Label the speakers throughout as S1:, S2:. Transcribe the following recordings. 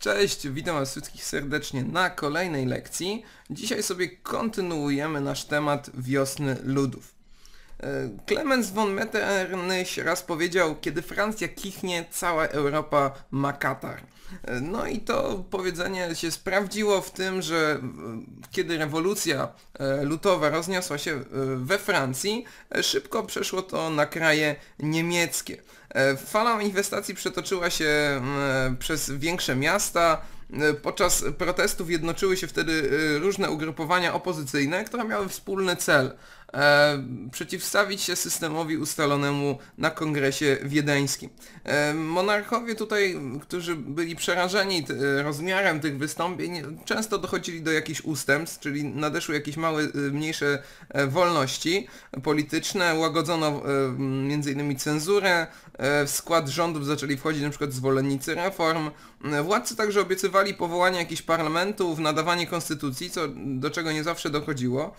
S1: Cześć, witam was wszystkich serdecznie na kolejnej lekcji. Dzisiaj sobie kontynuujemy nasz temat wiosny ludów. E, Clemens von Metternich raz powiedział, kiedy Francja kichnie, cała Europa ma katar. E, no i to powiedzenie się sprawdziło w tym, że e, kiedy rewolucja lutowa rozniosła się we Francji, szybko przeszło to na kraje niemieckie. Fala inwestacji przetoczyła się mm, przez większe miasta, Podczas protestów jednoczyły się wtedy różne ugrupowania opozycyjne, które miały wspólny cel, e, przeciwstawić się systemowi ustalonemu na kongresie wiedeńskim. E, monarchowie tutaj, którzy byli przerażeni t, rozmiarem tych wystąpień, często dochodzili do jakichś ustępstw, czyli nadeszły jakieś małe, e, mniejsze e, wolności polityczne, łagodzono e, m.in. cenzurę, e, w skład rządów zaczęli wchodzić np. zwolennicy reform. Władcy także obiecywali powołanie jakichś parlamentów, nadawanie konstytucji, co, do czego nie zawsze dochodziło.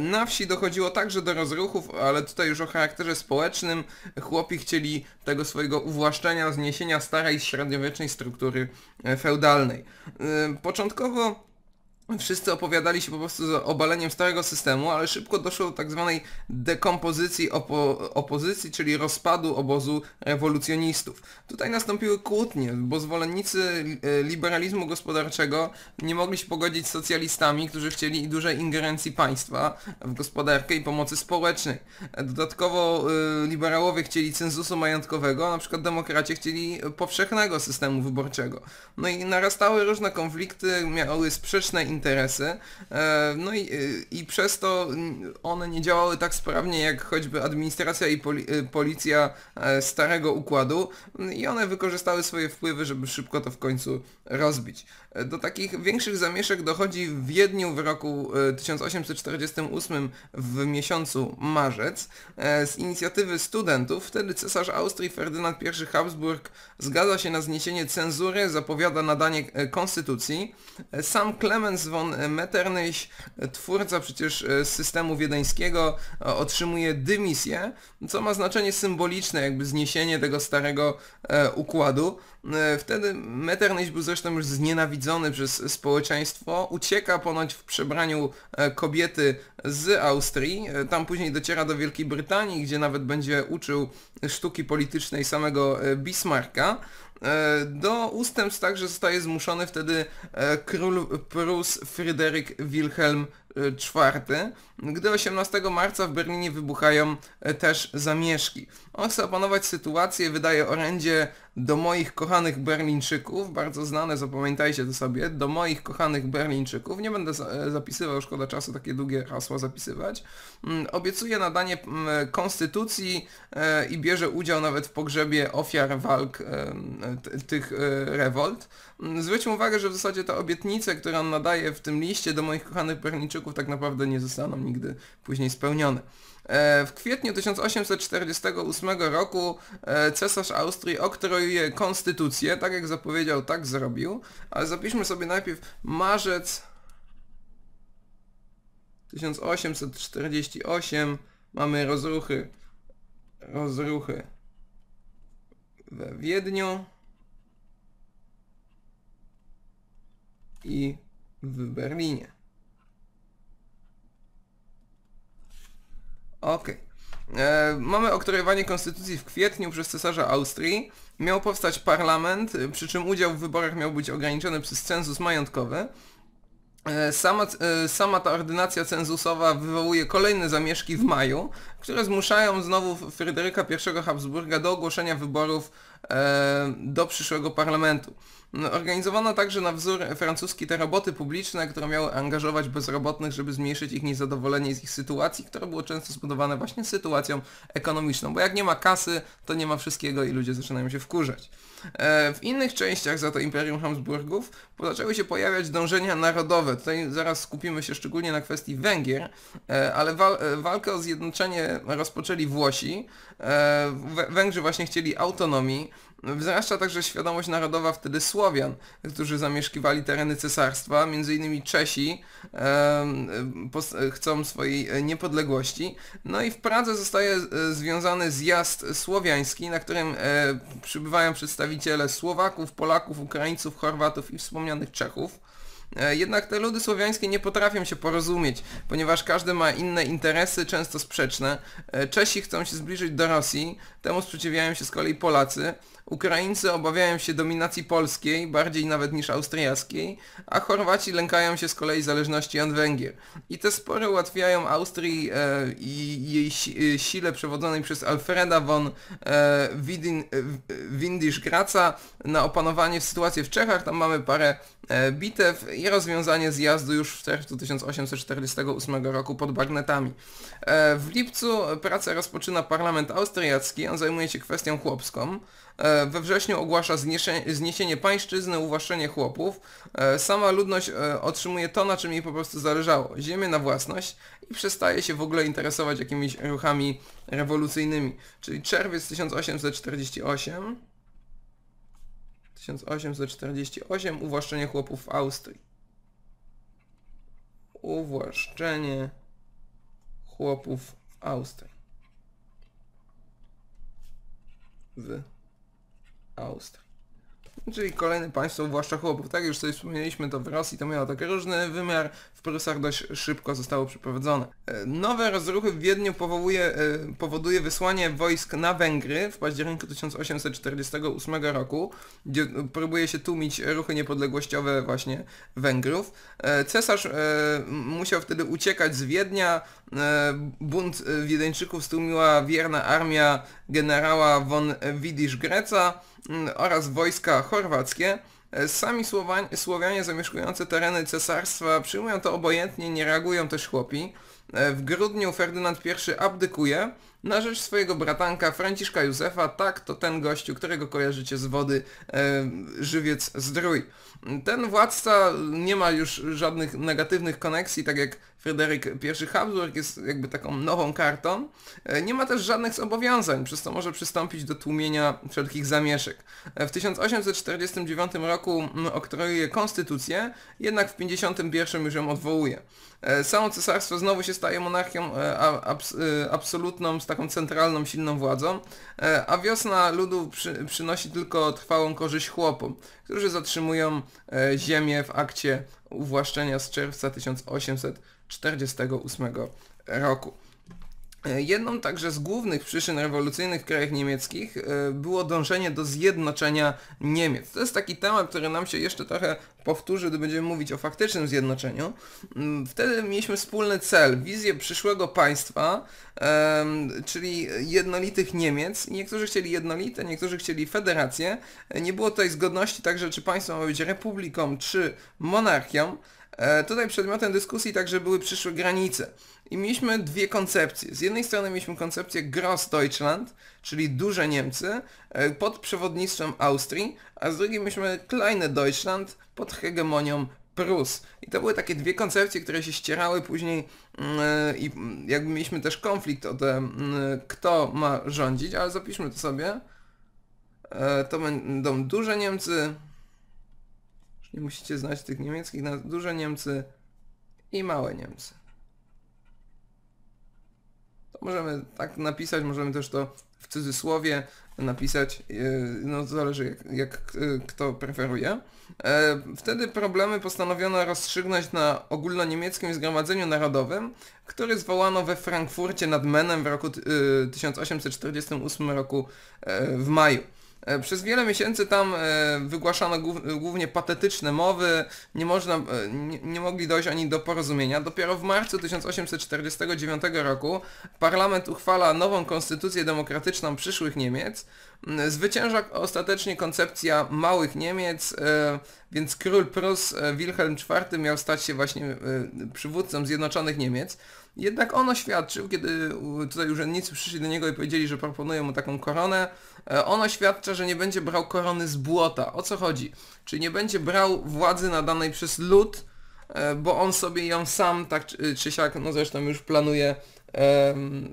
S1: Na wsi dochodziło także do rozruchów, ale tutaj już o charakterze społecznym chłopi chcieli tego swojego uwłaszczenia, zniesienia starej średniowiecznej struktury e, feudalnej. E, początkowo Wszyscy opowiadali się po prostu za obaleniem starego systemu, ale szybko doszło do tak zwanej dekompozycji opo opozycji, czyli rozpadu obozu rewolucjonistów. Tutaj nastąpiły kłótnie, bo zwolennicy e, liberalizmu gospodarczego nie mogli się pogodzić z socjalistami, którzy chcieli dużej ingerencji państwa w gospodarkę i pomocy społecznej. Dodatkowo e, liberałowie chcieli cenzusu majątkowego, a na przykład demokracie chcieli powszechnego systemu wyborczego. No i narastały różne konflikty, miały sprzeczne interesy. E, no i, e, i przez to one nie działały tak sprawnie jak choćby administracja i e, policja starego układu i one wykorzystały swoje wpływy, żeby szybko to w końcu rozbić. Do takich większych zamieszek dochodzi w Wiedniu w roku 1848 w miesiącu marzec z inicjatywy studentów. Wtedy cesarz Austrii Ferdynand I Habsburg zgadza się na zniesienie cenzury, zapowiada nadanie konstytucji. Sam Clemens von Metternich, twórca przecież e, systemu wiedeńskiego, e, otrzymuje dymisję, co ma znaczenie symboliczne, jakby zniesienie tego starego e, układu. Wtedy Metternich był zresztą już znienawidzony przez społeczeństwo, ucieka ponoć w przebraniu kobiety z Austrii, tam później dociera do Wielkiej Brytanii, gdzie nawet będzie uczył sztuki politycznej samego Bismarcka. E, do ustępstw także zostaje zmuszony wtedy e, król Prus Fryderyk Wilhelm czwarty, gdy 18 marca w Berlinie wybuchają e, też zamieszki. On chce opanować sytuację, wydaje orędzie do moich kochanych Berlińczyków, bardzo znane, zapamiętajcie to sobie, do moich kochanych Berlińczyków, nie będę e, zapisywał, szkoda czasu takie długie hasła zapisywać, mm, obiecuje nadanie konstytucji e, i bierze udział nawet w pogrzebie ofiar walk tych rewolt. Mm, zwróćmy uwagę, że w zasadzie te obietnice, które on nadaje w tym liście do moich kochanych Berlińczyków, warunków tak naprawdę nie zostaną nigdy później spełnione. E, w kwietniu 1848 roku e, cesarz Austrii oktrojuje konstytucję, tak jak zapowiedział, tak zrobił, ale zapiszmy sobie najpierw marzec 1848, mamy rozruchy, rozruchy we Wiedniu i w Berlinie. Okej. Okay. E, mamy oktrojowanie konstytucji w kwietniu przez cesarza Austrii. Miał powstać parlament, e, przy czym udział w wyborach miał być ograniczony przez cenzus majątkowy. E, sama, sama ta ordynacja cenzusowa wywołuje kolejne zamieszki w maju, które zmuszają znowu Fryderyka I Habsburga do ogłoszenia wyborów do przyszłego parlamentu. No, organizowano także na wzór francuski te roboty publiczne, które miały angażować bezrobotnych, żeby zmniejszyć ich niezadowolenie z ich sytuacji, które było często zbudowane właśnie sytuacją ekonomiczną, bo jak nie ma kasy, to nie ma wszystkiego i ludzie zaczynają się wkurzać. E, w innych częściach za to Imperium Habsburgów zaczęły się pojawiać dążenia narodowe. Tutaj zaraz skupimy się szczególnie na kwestii Węgier, e, ale wal e, walkę o zjednoczenie rozpoczęli Włosi. Węgrzy właśnie chcieli autonomii, no, wzrasta także świadomość narodowa wtedy Słowian, którzy zamieszkiwali tereny cesarstwa, m.in. Czesi e, chcą swojej niepodległości. No i w Pradze zostaje e, związany zjazd słowiański, na którym e, przybywają przedstawiciele Słowaków, Polaków, Ukraińców, Chorwatów i wspomnianych Czechów. E, jednak te ludy słowiańskie nie potrafią się porozumieć, ponieważ każdy ma inne interesy, często sprzeczne. E, Czesi chcą się zbliżyć do Rosji, temu sprzeciwiają się z kolei Polacy. Ukraińcy obawiają się dominacji polskiej, bardziej nawet niż austriackiej, a Chorwaci lękają się z kolei zależności od Węgier. I te spory ułatwiają Austrii e, i jej si e, sile przewodzonej przez Alfreda von e, Windisch-Graca na opanowanie sytuacji w Czechach. Tam mamy parę E, bitew i rozwiązanie zjazdu już w czerwcu 1848 roku pod bagnetami. E, w lipcu pracę rozpoczyna parlament austriacki, on zajmuje się kwestią chłopską. E, we wrześniu ogłasza zniesienie pańszczyzny, uwłaszczenie chłopów. Sama ludność otrzymuje to, na czym jej po prostu zależało. Ziemię na własność i przestaje się w ogóle interesować jakimiś ruchami rewolucyjnymi. Czyli czerwiec 1848 1848, uwłaszczenie chłopów w Austrii. Uwłaszczenie chłopów w Austrii. W Austrii. Czyli kolejne państwo uwłaszcza chłopów. Tak, już sobie wspomnieliśmy, to w Rosji to miało taki różny wymiar w Prusach dość szybko zostało przeprowadzone. E, nowe rozruchy w Wiedniu powoduje, e, powoduje wysłanie wojsk na Węgry w październiku 1848 roku, gdzie e, próbuje się tłumić ruchy niepodległościowe właśnie Węgrów. Cesarz musiał wtedy uciekać z Wiednia, bunt Wiedeńczyków stłumiła wierna armia generała von Widisz Greca oraz wojska chorwackie. E, sami Słowianie zamieszkujący tereny cesarstwa przyjmują to obojętnie, nie reagują też chłopi. E, w grudniu Ferdynand I abdykuje, na rzecz swojego bratanka Franciszka Józefa, tak to ten gościu, którego kojarzycie z wody, e, żywiec zdrój. Ten władca nie ma już żadnych negatywnych koneksji, tak jak Fryderyk I Habsburg jest jakby taką nową kartą. E, nie ma też żadnych zobowiązań, przez co może przystąpić do tłumienia wszelkich zamieszek. E, w 1849 roku oktrojuje konstytucję, jednak w 51 już ją odwołuje. Samo cesarstwo znowu się staje monarchią e, absolutną, taką centralną, silną władzą, e, a wiosna ludu przy, przynosi tylko trwałą korzyść chłopom, którzy zatrzymują e, ziemię w akcie uwłaszczenia z czerwca 1848 roku. E, jedną także z głównych przyczyn rewolucyjnych w krajach niemieckich e, było dążenie do zjednoczenia Niemiec. To jest taki temat, który nam się jeszcze trochę powtórzy, gdy będziemy mówić o faktycznym zjednoczeniu. Mm, wtedy mieliśmy wspólny cel, wizję przyszłego państwa, czyli jednolitych Niemiec. Niektórzy chcieli jednolite, niektórzy chcieli federację. E, nie było tutaj zgodności także, czy państwo ma być republiką, czy monarchią. Tutaj przedmiotem dyskusji także były przyszłe granice. I mieliśmy dwie koncepcje. Z jednej strony mieliśmy koncepcję Deutschland, czyli duże Niemcy, e, pod przewodnictwem Austrii, a z drugiej mieliśmy Kleine Deutschland pod hegemonią Prus. I to były takie dwie koncepcje, które się ścierały później yy, i mm, jakby mieliśmy też konflikt o tym, mm, yy, kto ma rządzić, ale zapiszmy to sobie. Yy, to będą duże Niemcy, już nie musicie znać tych niemieckich, duże Niemcy i małe Niemcy. Możemy tak napisać, możemy też to w cudzysłowie napisać, e, no zależy jak, jak e, kto preferuje. E, wtedy problemy postanowiono rozstrzygnąć na ogólnoniemieckim Zgromadzeniu Narodowym, które zwołano we Frankfurcie nad Menem w roku 1848 roku w maju. E, przez wiele miesięcy tam e, wygłaszano głównie patetyczne mowy, nie, można, e, nie, nie, mogli dojść ani do porozumienia. Dopiero w marcu 1849 roku parlament uchwala nową konstytucję demokratyczną przyszłych Niemiec. Mm, zwycięża ostatecznie koncepcja małych Niemiec, więc król Prus Wilhelm IV miał stać się właśnie przywódcą Zjednoczonych Niemiec. Jednak on oświadczył, kiedy tutaj urzędnicy przyszli do niego i powiedzieli, że proponują mu taką koronę, E, on oświadcza, że nie będzie brał korony z błota. O co chodzi? Czyli nie będzie brał władzy nadanej przez lud, e, bo on sobie ją sam, tak czy e, siak, no zresztą już planuje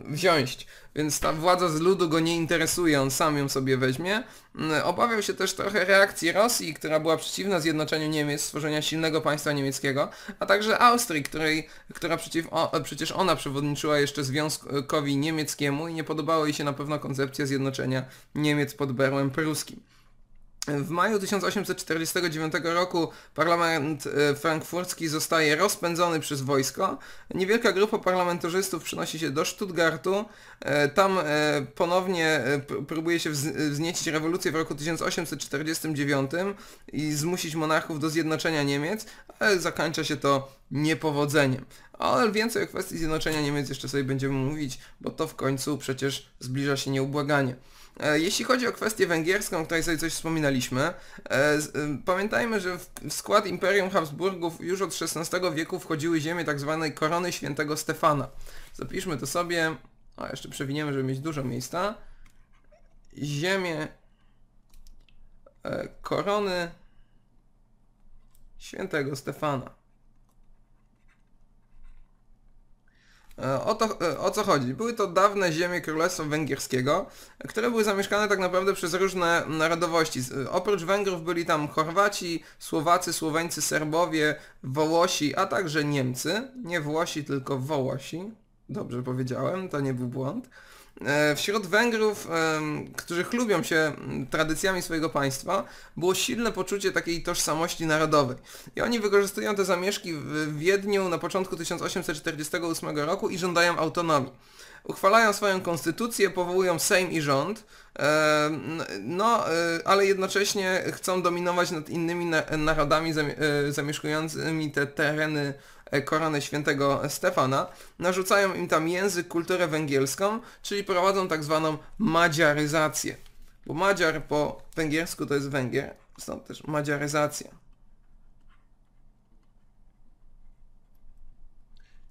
S1: wziąć. Więc ta władza z ludu go nie interesuje, on sam ją sobie weźmie. Mm, obawiał się też trochę reakcji Rosji, która była przeciwna zjednoczeniu Niemiec, stworzenia silnego państwa niemieckiego, a także Austrii, której, która przeciw, o, e, przecież ona przewodniczyła jeszcze Związkowi Niemieckiemu i nie podobała jej się na pewno koncepcja zjednoczenia Niemiec pod berłem pruskim. W maju 1849 roku parlament e, frankfurcki zostaje rozpędzony przez wojsko. Niewielka grupa parlamentarzystów przenosi się do Stuttgartu. E, tam e, ponownie próbuje się wzniecić rewolucję w roku 1849 i zmusić monarchów do zjednoczenia Niemiec, ale zakończa się to niepowodzeniem. Ale więcej o kwestii zjednoczenia Niemiec jeszcze sobie będziemy mówić, bo to w końcu przecież zbliża się nieubłaganie. E, jeśli chodzi o kwestię węgierską, o której sobie coś wspominaliśmy, e, e, pamiętajmy, że w skład Imperium Habsburgów już od XVI wieku wchodziły ziemie tzw. Tak korony świętego Stefana. Zapiszmy to sobie, a jeszcze przewiniemy, żeby mieć dużo miejsca. Ziemie korony świętego Stefana. E, o, to, e, o co chodzi? Były to dawne ziemie Królestwa Węgierskiego, które były zamieszkane tak naprawdę przez różne narodowości. E, oprócz Węgrów byli tam Chorwaci, Słowacy, Słoweńcy, Serbowie, Wołosi, a także Niemcy. Nie Włosi, tylko Wołosi. Dobrze powiedziałem, to nie był błąd. E, wśród Węgrów, e, którzy chlubią się mm, tradycjami swojego państwa, było silne poczucie takiej tożsamości narodowej. I oni wykorzystują te zamieszki w Wiedniu na początku 1848 roku i żądają autonomii. Uchwalają swoją konstytucję, powołują Sejm i rząd, e, no, ale jednocześnie chcą dominować nad innymi narodami zamieszkującymi te tereny E, korany Świętego Stefana, narzucają im tam język, kulturę węgierską, czyli prowadzą tak zwaną madziaryzację. Bo madziar po węgiersku to jest Węgier, stąd też madziaryzacja.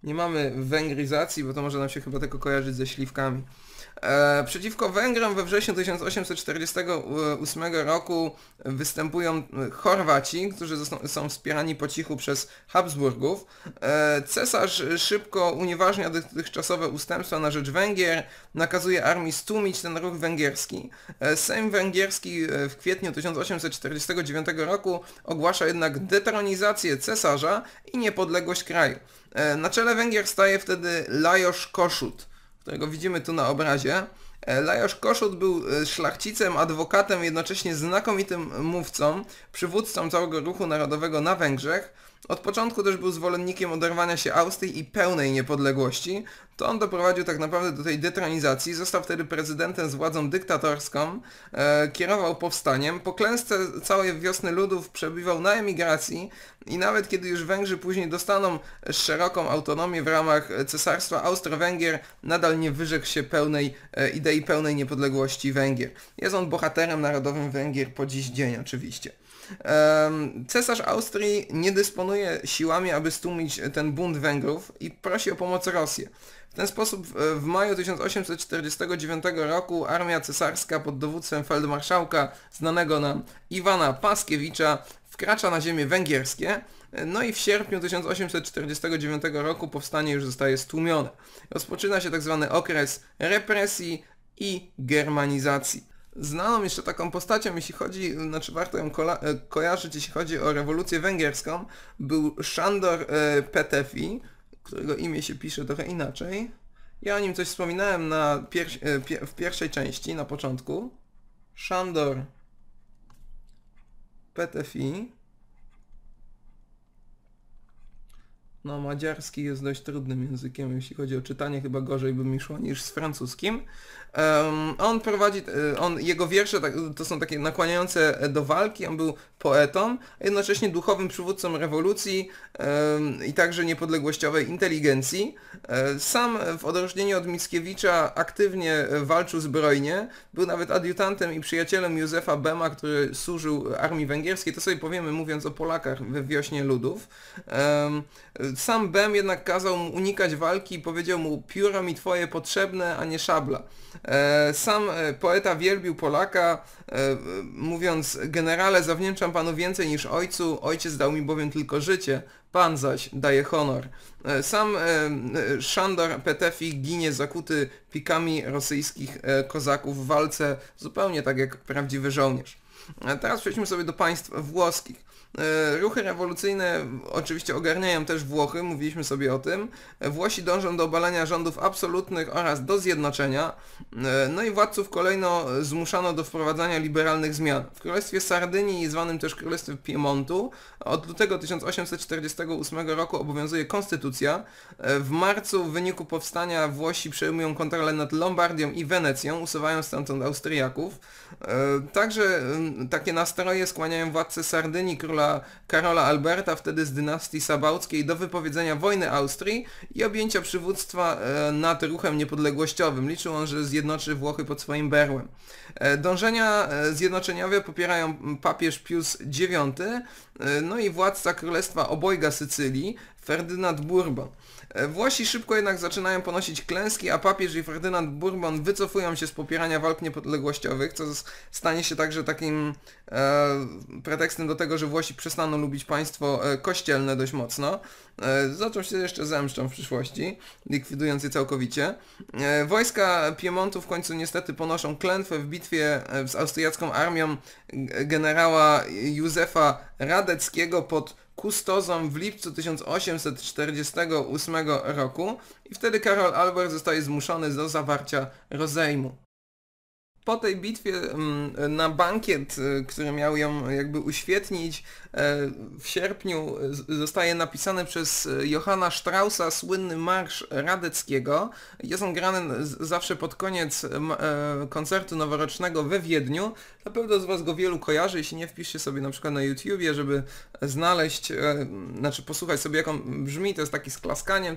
S1: Nie mamy węgryzacji, bo to może nam się chyba tylko kojarzyć ze śliwkami. E, przeciwko Węgrom we wrześniu 1848 roku występują e, Chorwaci, którzy są wspierani po cichu przez Habsburgów. E, cesarz szybko unieważnia dotychczasowe ustępstwa na rzecz Węgier, nakazuje armii stłumić ten ruch węgierski. Sejm węgierski w kwietniu 1849 roku ogłasza jednak detronizację cesarza i niepodległość kraju. Na czele Węgier staje wtedy Lajos Koszut którego widzimy tu na obrazie. E, Lajos Koszut był e, szlachcicem, adwokatem, jednocześnie znakomitym mówcą, przywódcą całego ruchu narodowego na Węgrzech. Od początku też był zwolennikiem oderwania się Austrii i pełnej niepodległości, to on doprowadził tak naprawdę do tej detronizacji, został wtedy prezydentem z władzą dyktatorską, e, kierował powstaniem, po klęsce całej wiosny ludów przebywał na emigracji i nawet kiedy już Węgrzy później dostaną szeroką autonomię w ramach cesarstwa Austro-Węgier, nadal nie wyrzekł się pełnej e, idei pełnej niepodległości Węgier. Jest on bohaterem narodowym Węgier po dziś dzień oczywiście. Cesarz Austrii nie dysponuje siłami, aby stłumić ten bunt Węgrów i prosi o pomoc Rosję. W ten sposób e, w maju 1849 roku armia cesarska pod dowództwem feldmarszałka znanego nam Iwana Paskiewicza wkracza na ziemię węgierskie, e, no i w sierpniu 1849 roku powstanie już zostaje stłumione. Rozpoczyna się tzw. Tak okres represji i germanizacji znaną jeszcze taką postacią, jeśli chodzi, znaczy warto ją e, kojarzyć, jeśli chodzi o rewolucję węgierską, był Szandor e, Petefi, którego imię się pisze trochę inaczej. Ja o nim coś wspominałem na pier e, w pierwszej części, na początku. Shandor PTFI No madziarski jest dość trudnym językiem, jeśli chodzi o czytanie, chyba gorzej by mi szło niż z francuskim. Um, on prowadzi, e, on, jego wiersze tak, to są takie nakłaniające e, do walki, on był poetą, a jednocześnie duchowym przywódcą rewolucji um, i także niepodległościowej inteligencji. E, sam w odróżnieniu od Mickiewicza aktywnie walczył zbrojnie, był nawet adiutantem i przyjacielem Józefa Bema, który służył armii węgierskiej, to sobie powiemy mówiąc o Polakach we wiośnie ludów. Um, sam Bem jednak kazał mu unikać walki i powiedział mu pióro mi twoje potrzebne, a nie szabla. E, sam e, poeta wielbił Polaka, e, mówiąc generale zawnięczam panu więcej niż ojcu, ojciec dał mi bowiem tylko życie, pan zaś daje honor. Sam Szandor Petefi ginie zakuty pikami rosyjskich kozaków w walce, zupełnie tak jak prawdziwy żołnierz. Teraz przejdźmy sobie do państw włoskich. E, ruchy rewolucyjne oczywiście ogarniają też Włochy, mówiliśmy sobie o tym. E, Włosi dążą do obalenia rządów absolutnych oraz do zjednoczenia. E, no i władców kolejno zmuszano do wprowadzania liberalnych zmian. W Królestwie Sardynii, zwanym też Królestwem Piemontu, od lutego 1848 roku obowiązuje konstytucja. W marcu w wyniku powstania Włosi przejmują kontrolę nad Lombardią i Wenecją, usuwają stamtąd Austriaków. Także mm, takie nastroje skłaniają władcę Sardynii, króla Karola Alberta, wtedy z dynastii sabałckiej, do wypowiedzenia wojny Austrii i objęcia przywództwa e, nad ruchem niepodległościowym. Liczył on, że zjednoczy Włochy pod swoim berłem. E, dążenia e, zjednoczeniowe popierają papież Pius IX, no i władca Królestwa Obojga Sycylii, Ferdynand Bourbon. E, Włosi szybko jednak zaczynają ponosić klęski, a papież i Ferdynand Bourbon wycofują się z popierania walk niepodległościowych, co stanie się także takim e, pretekstem do tego, że Włosi przestaną lubić państwo e, kościelne dość mocno. E, zaczął się jeszcze zemszczą w przyszłości, likwidując je całkowicie. E, wojska Piemontu w końcu niestety ponoszą klętwę w bitwie e, z austriacką armią generała Józefa Radeckiego pod kustozom w lipcu 1848 roku i wtedy Karol Albert zostaje zmuszony do zawarcia rozejmu po tej bitwie mm, na bankiet, y, który miał ją jakby uświetnić, e, w sierpniu zostaje napisany przez e, Johanna Straussa słynny marsz Radeckiego. Jest on grany zawsze pod koniec e, koncertu noworocznego we Wiedniu. Na pewno z Was go wielu kojarzy, jeśli nie wpiszcie sobie na przykład na YouTubie, żeby znaleźć, znaczy posłuchać sobie jak on brzmi, to jest taki z klaskaniem.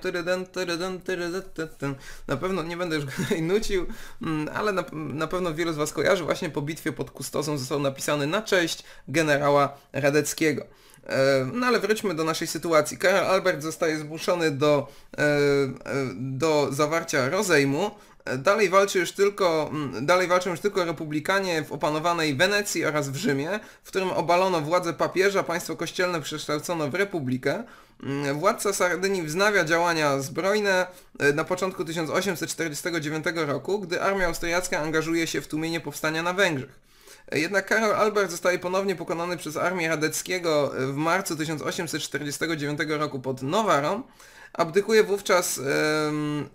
S1: Na pewno nie będę już go nucił, mm, ale na pewno wielu z Was kojarzy, właśnie po bitwie pod Kustozą został napisany na cześć generała Radeckiego. E, no ale wróćmy do naszej sytuacji. Karol Albert zostaje zmuszony do, e, e, do zawarcia rozejmu Dalej, walczy już tylko, mm, dalej walczą już tylko republikanie w opanowanej Wenecji oraz w Rzymie, w którym obalono władzę papieża, państwo kościelne przekształcono w republikę. Mm, władca Sardynii wznawia działania zbrojne e, na początku 1849 roku, gdy armia austriacka angażuje się w tłumienie powstania na Węgrzech. E, jednak Karol Albert zostaje ponownie pokonany przez armię Radeckiego e, w marcu 1849 roku pod Nowarą, Abdykuje wówczas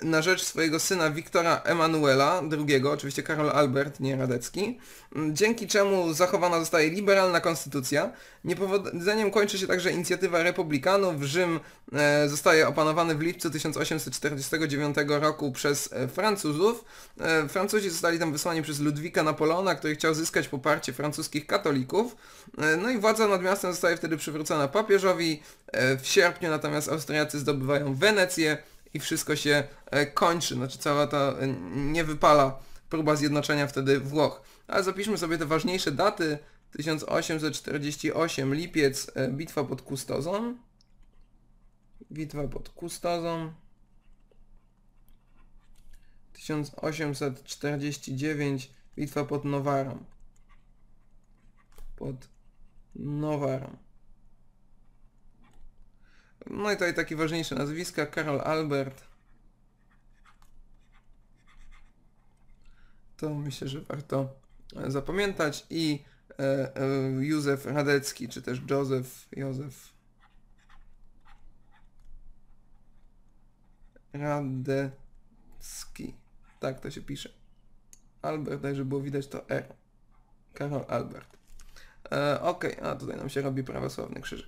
S1: na rzecz swojego syna Wiktora Emanuela II, oczywiście Karol Albert, nie Radecki, dzięki czemu zachowana zostaje liberalna konstytucja, Niepowodzeniem kończy się także inicjatywa republikanów. Rzym e, zostaje opanowany w lipcu 1849 roku przez e, Francuzów. E, Francuzi zostali tam wysłani przez Ludwika Napoleona, który chciał zyskać poparcie francuskich katolików. No i władza nad miastem zostaje wtedy przywrócona papieżowi. W sierpniu natomiast Austriacy zdobywają Wenecję i wszystko się kończy. Znaczy cała ta niewypala próba zjednoczenia wtedy Włoch. Ale zapiszmy sobie te ważniejsze daty. 1848 lipiec, e, bitwa pod Kustozą. Bitwa pod Kustozą. 1849 bitwa pod Nowarą. Pod Nowarą. No i tutaj takie ważniejsze nazwiska. Karol Albert. To myślę, że warto e, zapamiętać. I E, e, Józef Radecki, czy też Józef, Józef Radecki. Tak to się pisze. Albert, tak żeby było widać to R. E. Karol Albert. E, Okej, okay. a tutaj nam się robi prawosławny krzyżyk.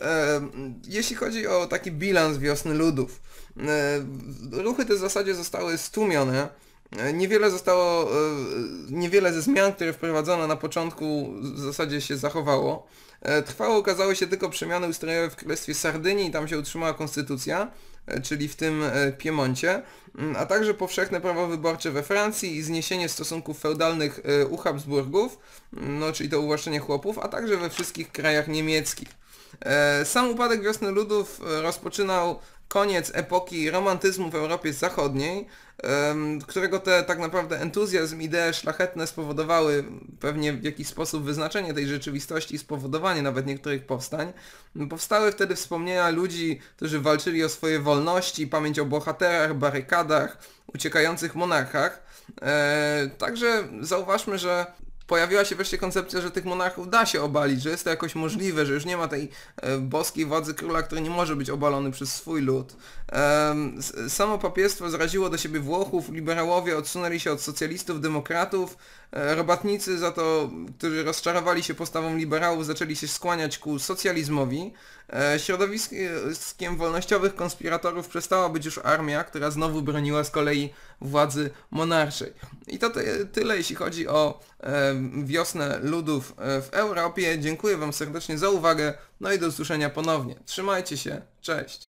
S1: E, jeśli chodzi o taki bilans wiosny ludów, e, ruchy te w zasadzie zostały stłumione E, niewiele zostało, e, niewiele ze zmian, które wprowadzono na początku w zasadzie się zachowało. E, trwało okazały się tylko przemiany ustrojowe w Królestwie Sardynii i tam się utrzymała konstytucja, czyli w tym Piemoncie, mm, a także powszechne prawo wyborcze we Francji i zniesienie stosunków feudalnych u Habsburgów, mm, no czyli to uwłaszczenie chłopów, a także we wszystkich krajach niemieckich. Sam upadek wiosny ludów rozpoczynał koniec epoki romantyzmu w Europie Zachodniej, którego te tak naprawdę entuzjazm, idee szlachetne spowodowały pewnie w jakiś sposób wyznaczenie tej rzeczywistości i spowodowanie nawet niektórych powstań. Powstały wtedy wspomnienia ludzi, którzy walczyli o swoje wolności, pamięć o bohaterach, barykadach, uciekających monarchach. E, także zauważmy, że pojawiła się wreszcie koncepcja, że tych monarchów da się obalić, że jest to jakoś możliwe, że już nie ma tej e, boskiej władzy króla, który nie może być obalony przez swój lud. samo papiestwo zraziło do siebie Włochów, liberałowie odsunęli się od socjalistów, demokratów, E, robotnicy za to, którzy rozczarowali się postawą liberałów, zaczęli się skłaniać ku socjalizmowi. E, środowiskiem wolnościowych konspiratorów przestała być już armia, która znowu broniła z kolei władzy monarszej. I to tyle, jeśli chodzi o e, wiosnę ludów w Europie. Dziękuję Wam serdecznie za uwagę, no i do usłyszenia ponownie. Trzymajcie się, cześć!